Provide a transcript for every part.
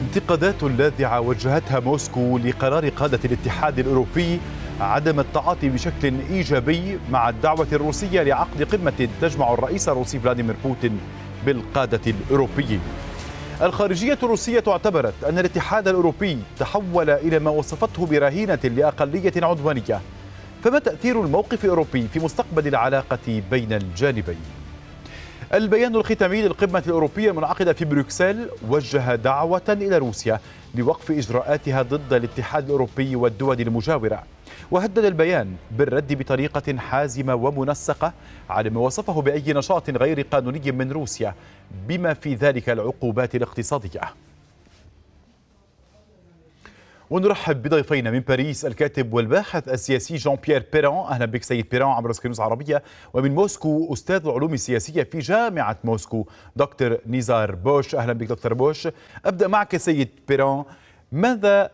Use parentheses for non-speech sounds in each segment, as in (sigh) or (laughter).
انتقادات لاذعة وجهتها موسكو لقرار قادة الاتحاد الأوروبي عدم التعاطي بشكل إيجابي مع الدعوة الروسية لعقد قمة تجمع الرئيس الروسي فلاديمير بوتين بالقادة الأوروبيين الخارجية الروسية اعتبرت أن الاتحاد الأوروبي تحول إلى ما وصفته برهينة لأقلية عدوانية فما تأثير الموقف الأوروبي في مستقبل العلاقة بين الجانبين؟ البيان الختامي للقمة الأوروبية المنعقدة في بروكسل وجه دعوة إلى روسيا لوقف إجراءاتها ضد الاتحاد الأوروبي والدول المجاورة وهدد البيان بالرد بطريقة حازمة ومنسقة على ما وصفه بأي نشاط غير قانوني من روسيا بما في ذلك العقوبات الاقتصادية ونرحب بضيفينا من باريس الكاتب والباحث السياسي جون بيير بيران اهلا بك سيد بيران عبر سكينوز عربيه ومن موسكو استاذ العلوم السياسيه في جامعه موسكو دكتور نزار بوش اهلا بك دكتور بوش ابدا معك سيد بيران ماذا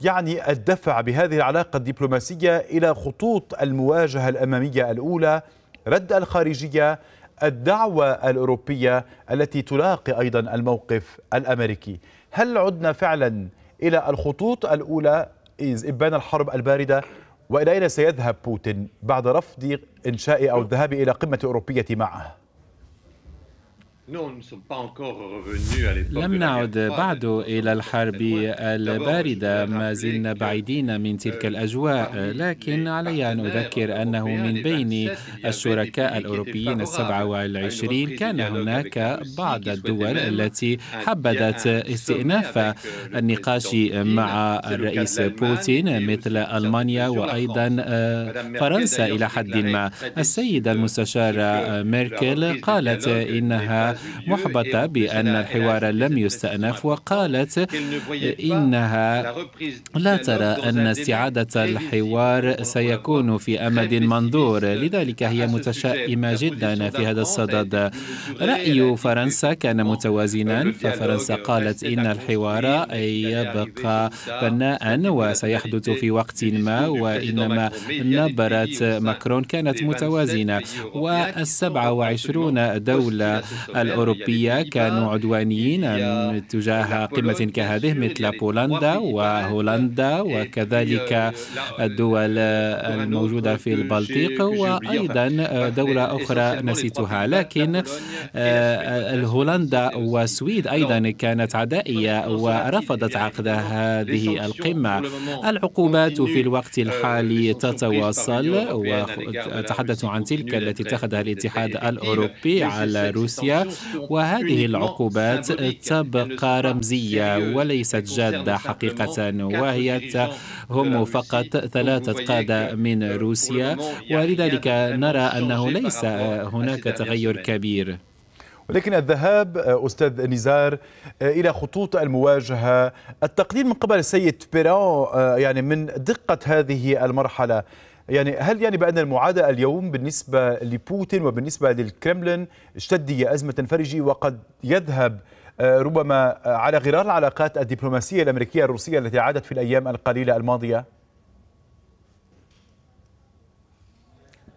يعني الدفع بهذه العلاقه الدبلوماسيه الى خطوط المواجهه الاماميه الاولى رد الخارجيه الدعوة الأوروبية التي تلاقي أيضا الموقف الأمريكي هل عدنا فعلا إلى الخطوط الأولى إذ إبان الحرب الباردة وإلى أين سيذهب بوتين بعد رفض إنشاء أو الذهاب إلى قمة أوروبية معه لم نعد بعد إلى الحرب الباردة ما زلنا بعيدين من تلك euh, الأجواء لكن علي أن أذكر أنه من بين الشركاء الأوروبيين السبعة والعشرين كان هناك بعض الدول التي حبذت euh, استئناف النقاش مع الرئيس بوتين مثل ألمانيا وأيضا آه، فرنسا إلى حد ما السيدة المستشارة ميركل قالت إنها محبطة بأن الحوار لم يستأنف وقالت إنها لا ترى أن استعادة الحوار سيكون في أمد منظور لذلك هي متشائمة جدا في هذا الصدد رأي فرنسا كان متوازنا ففرنسا قالت إن الحوار يبقى بناء وسيحدث في وقت ما وإنما نبرة ماكرون كانت متوازنة والسبعة وعشرون دولة الأوروبية يعني كانوا عدوانيين تجاه قمة كهذه يعني مثل يعني بولندا وهولندا إيه، وكذلك الدول آه، الموجودة في البلطيق وأيضا آه، دولة أخرى نسيتها لكن آه، هولندا والسويد أيضا نعم. كانت عدائية ورفضت عقد هذه القمة العقوبات في الوقت الحالي تتواصل وتحدث عن تلك التي اتخذها الاتحاد الأوروبي على روسيا وهذه العقوبات تبقى رمزية وليست جادة حقيقة وهي تهم فقط ثلاثة قادة من روسيا ولذلك نرى أنه ليس هناك تغير كبير ولكن الذهاب استاذ نزار الى خطوط المواجهه التقليل من قبل السيد بيران يعني من دقه هذه المرحله يعني هل يعني بأن المعاداة اليوم بالنسبة لبوتين وبالنسبة للكرملين اشتدي أزمة فرجي وقد يذهب آه، ربما آه، على غرار العلاقات الدبلوماسية الأمريكية الروسية التي عادت في الأيام القليلة الماضية؟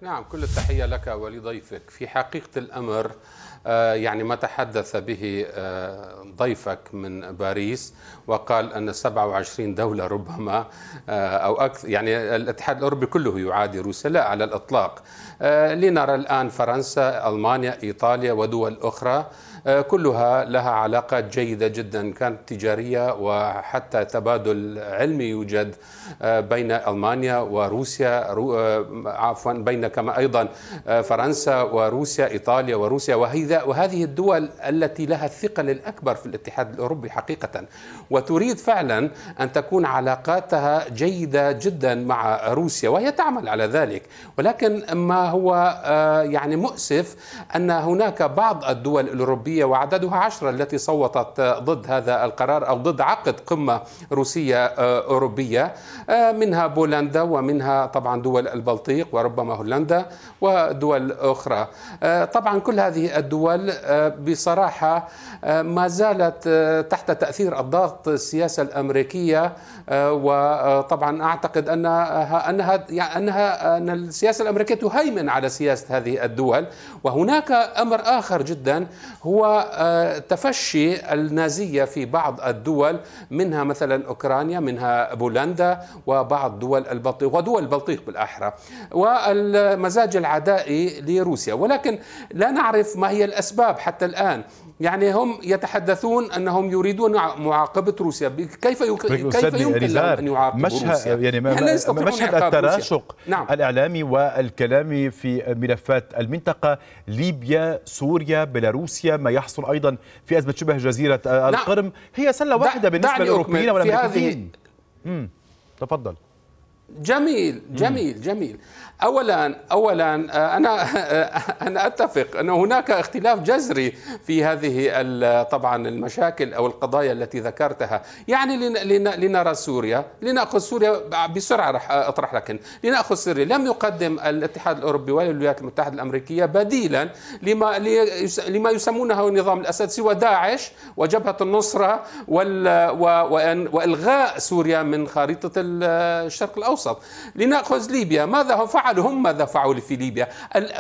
نعم كل التحية لك ولضيفك في حقيقة الأمر آه، يعني ما تحدث به آه، ضيفك من باريس وقال أن 27 دولة ربما آه، أو أكثر يعني الاتحاد الأوروبي كله يعادي روسيا لا على الإطلاق لنرى الآن فرنسا ألمانيا إيطاليا ودول أخرى كلها لها علاقات جيدة جدا كانت تجارية وحتى تبادل علمي يوجد بين ألمانيا وروسيا عفوا بين كما أيضا فرنسا وروسيا إيطاليا وروسيا وهي وهذه الدول التي لها الثقل الأكبر في الاتحاد الأوروبي حقيقة وتريد فعلا أن تكون علاقاتها جيدة جدا مع روسيا وهي تعمل على ذلك ولكن ما هو آه، يعني مؤسف أن هناك بعض الدول الأوروبية وعددها عشرة التي صوتت ضد هذا القرار أو ضد عقد قمة روسية آه، أوروبية آه، منها بولندا ومنها طبعا دول البلطيق وربما هولندا ودول أخرى طبعا كل هذه الدول الدول آه، بصراحة آه، ما زالت آه، تحت تأثير الضغط السياسة الأمريكية وطبعا أعتقد أنها أنها يعني أنها أن السياسة الأمريكية تهيمن على سياسة هذه الدول وهناك أمر آخر جدا هو تفشي النازية في بعض الدول منها مثلا أوكرانيا منها بولندا وبعض دول البلطيق ودول البلطيق بالأحرى والمزاج العدائي لروسيا ولكن لا نعرف ما هي الأسباب حتى الآن يعني هم يتحدثون أنهم يريدون معاقبة روسيا كيف يك... طيب، كيف يمكن أن يعاقبوا مشهد روسيا يعني ما يعني مشهد التراشق نعم. الإعلامي والكلامي في ملفات المنطقة ليبيا سوريا بيلاروسيا ما يحصل أيضا في أزمة شبه جزيرة نعم. القرم نعم. هي سلة واحدة بالنسبة للأوروبيين والأمريكيين تفضل جميل جميل جميل اولا اولا آه، انا آه، انا اتفق ان هناك اختلاف جذري في هذه طبعا المشاكل او القضايا التي ذكرتها يعني لنرى سوريا لناخذ سوريا بسرعه راح آه، اطرح لكن لناخذ سوريا لم يقدم الاتحاد الاوروبي ولا الولايات المتحده الامريكيه بديلا لما لما يسمونه نظام الاسد سوى داعش وجبهه النصره والغاء سوريا من خريطه الشرق الاوسط الأوسط لنأخذ ليبيا ماذا فعلوا هم ماذا فعلوا في ليبيا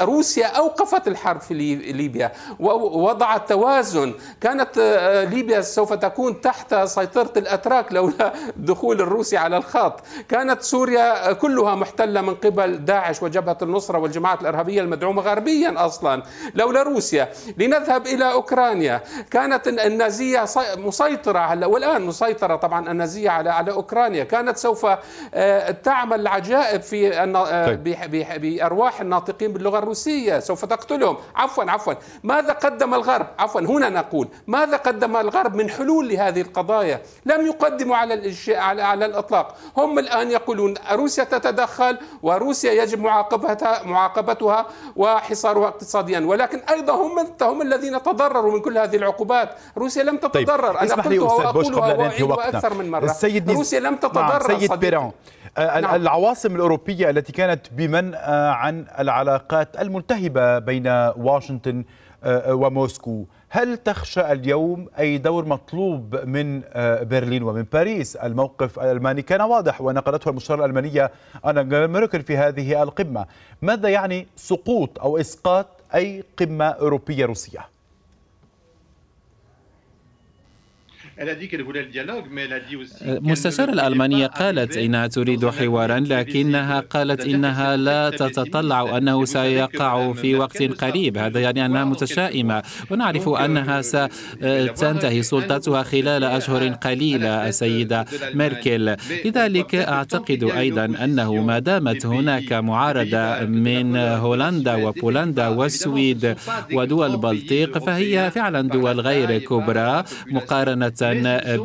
روسيا أوقفت الحرب في ليبيا ووضعت توازن كانت آه، ليبيا سوف تكون تحت سيطرة الأتراك لولا (laughs) دخول الروسي على الخط كانت سوريا آه، كلها محتلة من قبل داعش وجبهة النصرة والجماعات الإرهابية المدعومة غربيا أصلا لولا روسيا لنذهب إلى أوكرانيا كانت النازية مسيطرة على والآن مسيطرة طبعا النازية على على أوكرانيا كانت سوف آه، تعمل عجائب في آه، طيب. بأرواح الناطقين باللغة الروسية سوف تقتلهم عفوا عفوا ماذا قدم الغرب عفوا هنا نقول ماذا قدم الغرب من حلول لهذه القضايا لم يقدموا على على... الإطلاق هم الآن يقولون روسيا تتدخل وروسيا يجب معاقبتها معاقبتها وحصارها اقتصاديا ولكن أيضا هم هم الذين تضرروا من كل هذه العقوبات روسيا لم طيب، تتضرر طيب. أنا قلت وأقولها أكثر من مرة السيد روسيا لم تتضرر نعم. سيد بيرون آه، نعم. العواصم الأوروبية التي كانت بمنأى عن العلاقات الملتهبة بين واشنطن آه، آه، وموسكو هل تخشى اليوم أي دور مطلوب من برلين ومن باريس الموقف الألماني كان واضح ونقلته المشارة الألمانية أنا ميركل في هذه القمة ماذا يعني سقوط أو إسقاط أي قمة أوروبية روسية؟ مستشارة الألمانية euh, قالت إنها تريد حوارا لكنها قالت إنها لا تتطلع أنه سيقع في وقت قريب هذا يعني أنها متشائمة ونعرف euh, أنها ستنتهي آه، سلطتها خلال أشهر قليلة السيدة ميركل لذلك أعتقد أيضا أنه ما دامت هناك معارضة من هولندا وبولندا والسويد ودول البلطيق فهي فعلا دول غير كبرى مقارنة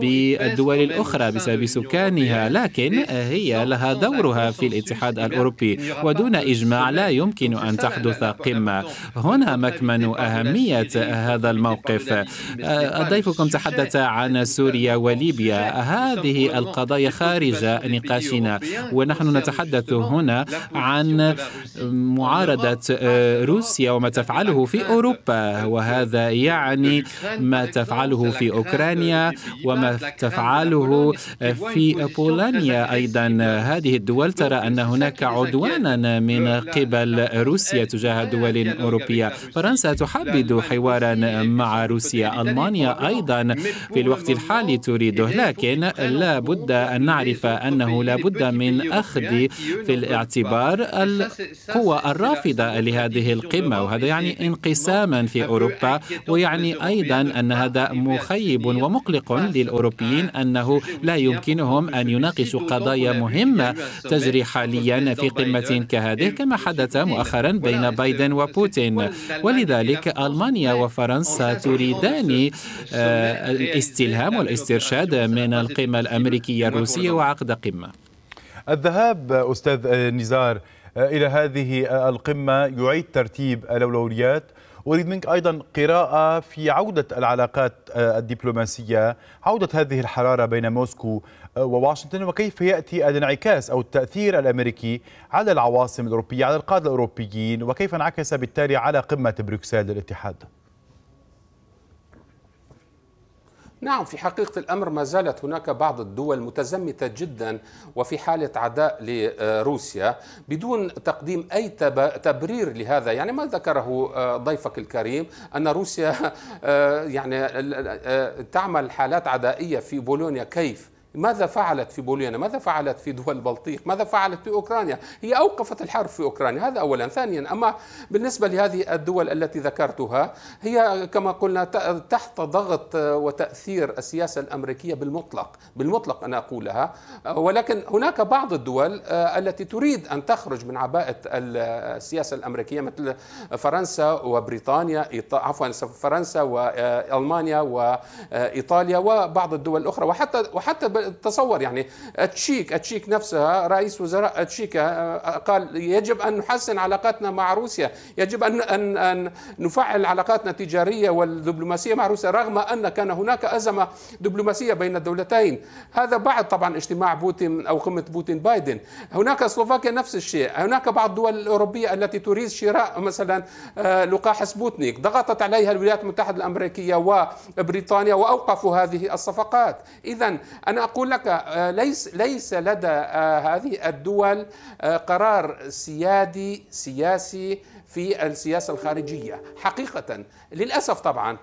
بالدول الأخرى بسبب سكانها لكن هي لها دورها في الاتحاد الأوروبي ودون إجماع لا يمكن أن تحدث قمة هنا مكمن أهمية هذا الموقف ضيفكم تحدث عن سوريا وليبيا هذه القضايا خارج نقاشنا ونحن نتحدث هنا عن معارضة روسيا وما تفعله في أوروبا وهذا يعني ما تفعله في أوكرانيا وما تفعله آه، في بولنيا أيضا هذه الدول ترى أن هناك عدوانا من قبل روسيا تجاه دول أوروبية فرنسا تحبذ حوارا مع روسيا ألمانيا أيضا في الوقت الحالي تريده لكن لا بد أن نعرف أنه لا بد من أخذ في الاعتبار القوى الرافضة لهذه القمة وهذا يعني انقساما في أوروبا ويعني أيضا أن هذا مخيب ومقلق صادق للأوروبيين أنه لا يمكنهم أن يناقشوا قضايا مهمة تجري حاليا في قمة كهذه كما حدث مؤخرا بين بايدن وبوتين ولذلك ألمانيا وفرنسا تريدان آه، الاستلهام والاسترشاد من القمة الأمريكية الروسية وعقد قمة الذهاب أستاذ نزار آه، إلى هذه القمة يعيد ترتيب الأولويات أريد منك أيضا قراءة في عودة العلاقات آه، الدبلوماسية عودة هذه الحرارة بين موسكو آه، وواشنطن وكيف يأتي الانعكاس أو التأثير الأمريكي على العواصم الأوروبية على القادة الأوروبيين وكيف انعكس بالتالي على قمة بروكسل للاتحاد نعم في حقيقة الأمر ما زالت هناك بعض الدول متزمتة جدا وفي حالة عداء لروسيا بدون تقديم أي تبرير لهذا يعني ما ذكره آه، ضيفك الكريم أن روسيا آه، يعني آه، تعمل حالات عدائية في بولونيا كيف ماذا فعلت في بوليانا ماذا فعلت في دول البلطيق ماذا فعلت في أوكرانيا هي أوقفت الحرب في أوكرانيا هذا أولا ثانيا أما بالنسبة لهذه الدول التي ذكرتها هي كما قلنا تحت ضغط وتأثير السياسة الأمريكية بالمطلق بالمطلق أنا أقولها ولكن هناك بعض الدول آه، التي تريد أن تخرج من عباءة السياسة الأمريكية مثل فرنسا وبريطانيا عفوا فرنسا وألمانيا آه، وإيطاليا آه، وبعض الدول الأخرى وحتى وحتى تصور يعني التشيك التشيك نفسها رئيس وزراء تشيكا آه، آه، قال يجب أن نحسن علاقاتنا مع روسيا يجب أن, أن, أن نفعل علاقاتنا التجارية والدبلوماسية مع روسيا رغم أن كان هناك أزمة دبلوماسية بين الدولتين هذا بعد طبعا اجتماع بوتين أو قمة بوتين بايدن هناك سلوفاكيا نفس الشيء هناك بعض الدول الأوروبية التي تريد شراء مثلا آه، لقاح سبوتنيك ضغطت عليها الولايات المتحدة الأمريكية وبريطانيا وأوقفوا هذه الصفقات إذا أنا أقول لك آه، ليس ليس لدى آه، هذه الدول آه، قرار سيادي سياسي في السياسة الخارجية حقيقة للأسف طبعا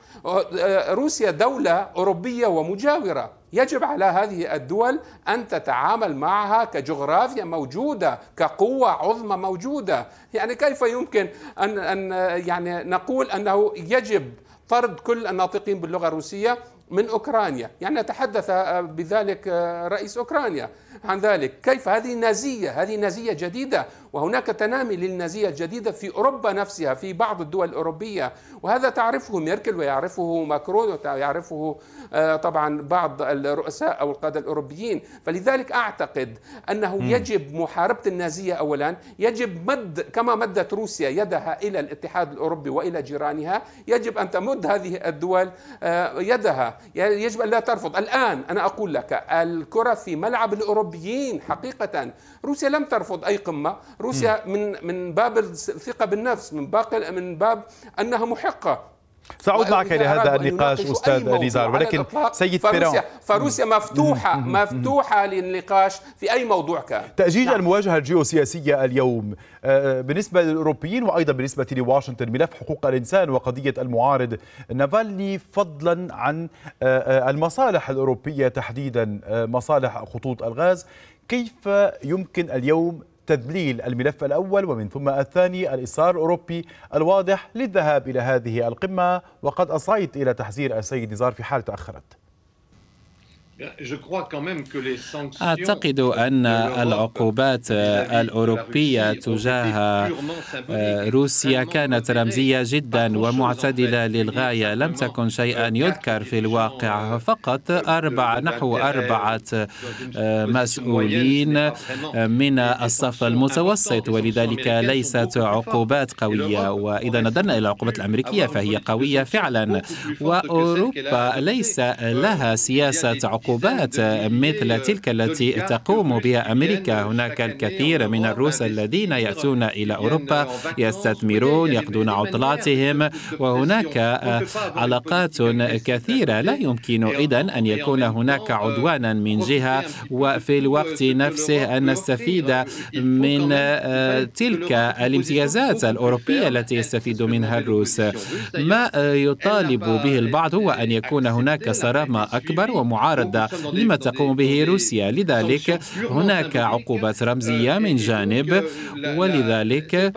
روسيا دولة أوروبية ومجاورة يجب على هذه الدول أن تتعامل معها كجغرافيا موجودة كقوة عظمى موجودة يعني كيف يمكن أن, أن يعني نقول أنه يجب طرد كل الناطقين باللغة الروسية من أوكرانيا يعني تحدث آه، بذلك آه، رئيس أوكرانيا عن ذلك كيف هذه نازية هذه نازية جديدة وهناك تنامي للنازية الجديدة في أوروبا نفسها في بعض الدول الأوروبية وهذا تعرفه ميركل ويعرفه ماكرون ويعرفه آه، طبعا بعض الرؤساء أو القادة الأوروبيين فلذلك أعتقد أنه م. يجب محاربة النازية أولا يجب مد كما مدت روسيا يدها إلى الاتحاد الأوروبي وإلى جيرانها يجب أن تمد هذه الدول يدها يعني يجب أن لا ترفض الآن أنا أقول لك الكرة في ملعب الأوروبيين حقيقة روسيا لم ترفض أي قمة روسيا من من باب الثقة بالنفس من من باب أنها محقة سأعود معك إلى هذا النقاش أستاذ نزار ولكن سيد فروسيا, فروسيا مفتوحة مفتوحة للنقاش في أي موضوع كان تأجيج نعم. المواجهة الجيوسياسية اليوم آه، بالنسبة للأوروبيين وأيضا بالنسبة لواشنطن ملف حقوق الإنسان وقضية المعارض نافالني فضلا عن آه، آه، المصالح الأوروبية تحديدا مصالح خطوط الغاز كيف يمكن اليوم تذليل الملف الأول ومن ثم الثاني الإصرار الأوروبي الواضح للذهاب إلى هذه القمة وقد أصغيت إلى تحذير السيد نزار في حال تأخرت أعتقد أن العقوبات الأوروبية تجاه روسيا كانت رمزية جدا ومعتدلة للغاية لم تكن شيئا يذكر في الواقع فقط أربع نحو أربعة آه، مسؤولين آه، من الصف المتوسط ولذلك ليست عقوبات قوية وإذا نظرنا إلى العقوبات الأمريكية فهي قوية فعلا وأوروبا ليس لها سياسة عقوبات عقوبات مثل تلك التي تقوم بها أمريكا هناك الكثير من الروس الذين يأتون إلى أوروبا يستثمرون يقضون عطلاتهم وهناك علاقات كثيرة لا يمكن إذا أن يكون هناك عدوانا من جهة وفي الوقت نفسه أن نستفيد من آه، تلك الامتيازات الأوروبية التي يستفيد منها الروس ما يطالب به البعض هو أن يكون هناك صرامة أكبر ومعارضة لما تقوم به روسيا لذلك هناك عقوبات رمزية من جانب ولذلك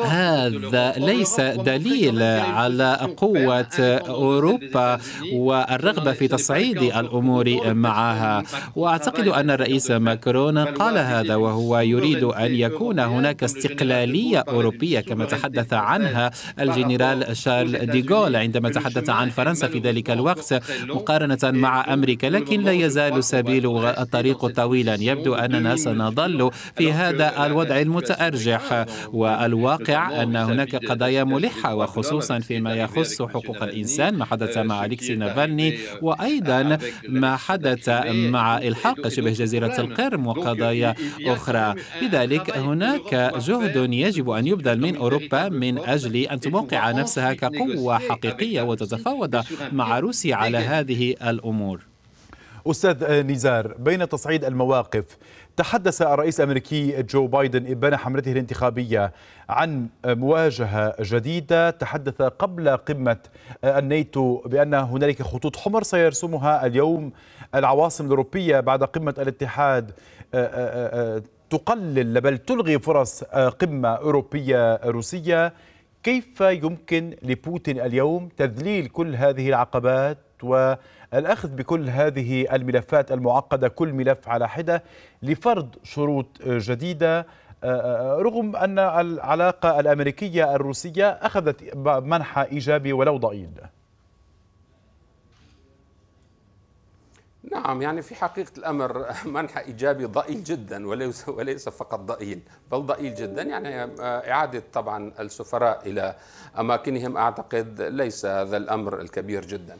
هذا ليس دليل على قوة أوروبا والرغبة في تصعيد الأمور معها وأعتقد أن الرئيس ماكرون قال هذا وهو يريد أن يكون هناك استقلالية أوروبية كما تحدث عنها الجنرال شارل ديغول عندما تحدث عن فرنسا في ذلك الوقت مقارنة مع أمريكا لكن لا يزال سبيل الطريق طويلا يبدو أننا سنظل في هذا الوضع المتأرجح والواقع أن هناك قضايا ملحة وخصوصا فيما يخص حقوق الإنسان ما حدث آه، مع أليكسي نافالني آه، وأيضا آه، ما حدث مع إلحاق شبه جزيرة القرم وقضايا أخرى لذلك هناك جهد يجب أن يبذل من أوروبا من أجل أن تموقع نفسها كقوة حقيقية وتتفاوض مع روسيا على هذه الأمور أستاذ نزار بين تصعيد المواقف تحدث الرئيس الامريكي جو بايدن ابان حملته الانتخابيه عن مواجهه جديده تحدث قبل قمه الناتو بان هنالك خطوط حمر سيرسمها اليوم العواصم الاوروبيه بعد قمه الاتحاد آه، آه، آه، تقلل بل تلغي فرص قمه اوروبيه روسيه كيف يمكن لبوتين اليوم تذليل كل هذه العقبات و الأخذ بكل هذه الملفات المعقدة كل ملف على حدة لفرض شروط جديدة آه، آه، رغم أن العلاقة الأمريكية الروسية أخذت منحى إيجابي ولو ضئيل نعم يعني في حقيقة الأمر (laughs) منحى إيجابي ضئيل جدا وليس, وليس فقط ضئيل بل ضئيل جدا يعني آه، إعادة طبعا السفراء إلى أماكنهم أعتقد ليس هذا الأمر الكبير جدا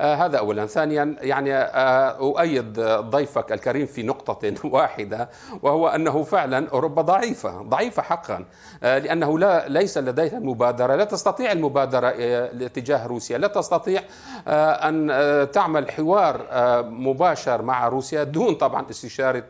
آه، هذا اولا ثانيا يعني آه، اؤيد ضيفك الكريم في نقطه (laughs) واحده وهو انه فعلا اوروبا ضعيفه ضعيفه حقا آه، لانه لا ليس لديها المبادره لا تستطيع المبادره تجاه روسيا لا تستطيع ان تعمل حوار مباشر مع روسيا دون طبعا استشاره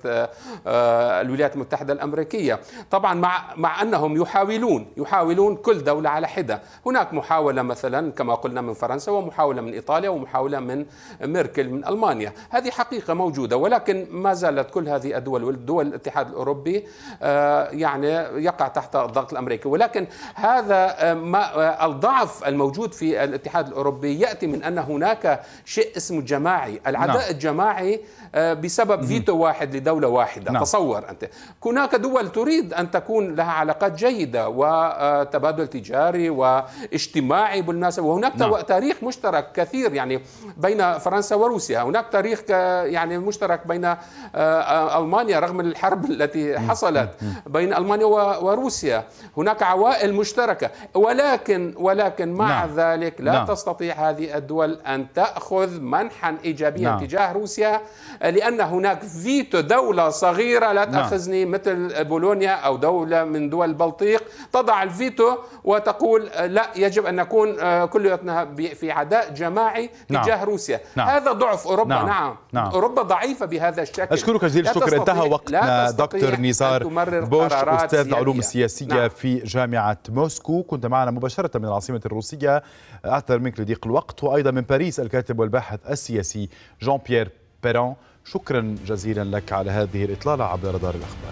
الولايات المتحده الامريكيه طبعا مع مع انهم يحاولون يحاولون كل دوله على حده هناك محاوله مثلا كما قلنا من فرنسا ومحاوله من ايطاليا ومحاوله المحاولة من ميركل من ألمانيا هذه حقيقة موجودة ولكن ما زالت كل هذه الدول والدول الاتحاد الأوروبي آه، يعني يقع تحت الضغط الأمريكي ولكن هذا آه، ما آه، الضعف الموجود في الاتحاد الأوروبي يأتي من أن هناك شيء اسمه جماعي العداء نعم. الجماعي بسبب فيتو واحد لدولة واحدة نعم. تصور أنت هناك دول تريد أن تكون لها علاقات جيدة وتبادل تجاري واجتماعي بالمناسبة وهناك نعم. تاريخ مشترك كثير يعني بين فرنسا وروسيا هناك تاريخ يعني مشترك بين آه، آه، ألمانيا رغم الحرب (laughs) التي حصلت بين ألمانيا وروسيا هناك عوائل مشتركة ولكن ولكن مع نعم. ذلك لا نعم. تستطيع هذه الدول أن تأخذ منحا إيجابيا نعم. تجاه روسيا لأن هناك فيتو دولة صغيرة لا نعم. تأخذني نعم. مثل بولونيا أو دولة من دول البلطيق تضع الفيتو وتقول لا يجب أن نكون آه، كلنا في عداء جماعي نعم. روسيا نعم. هذا ضعف أوروبا نعم. نعم. نعم أوروبا ضعيفة بهذا الشكل أشكرك جزيل الشكر انتهى وقتنا دكتور نزار بوش أستاذ العلوم نعم. السياسية نعم. في جامعة موسكو كنت معنا مباشرة من العاصمة الروسية اكثر منك لضيق الوقت وأيضا من باريس الكاتب والباحث السياسي جون بيير بيرون شكرا جزيلا لك على هذه الإطلالة عبر رادار الأخبار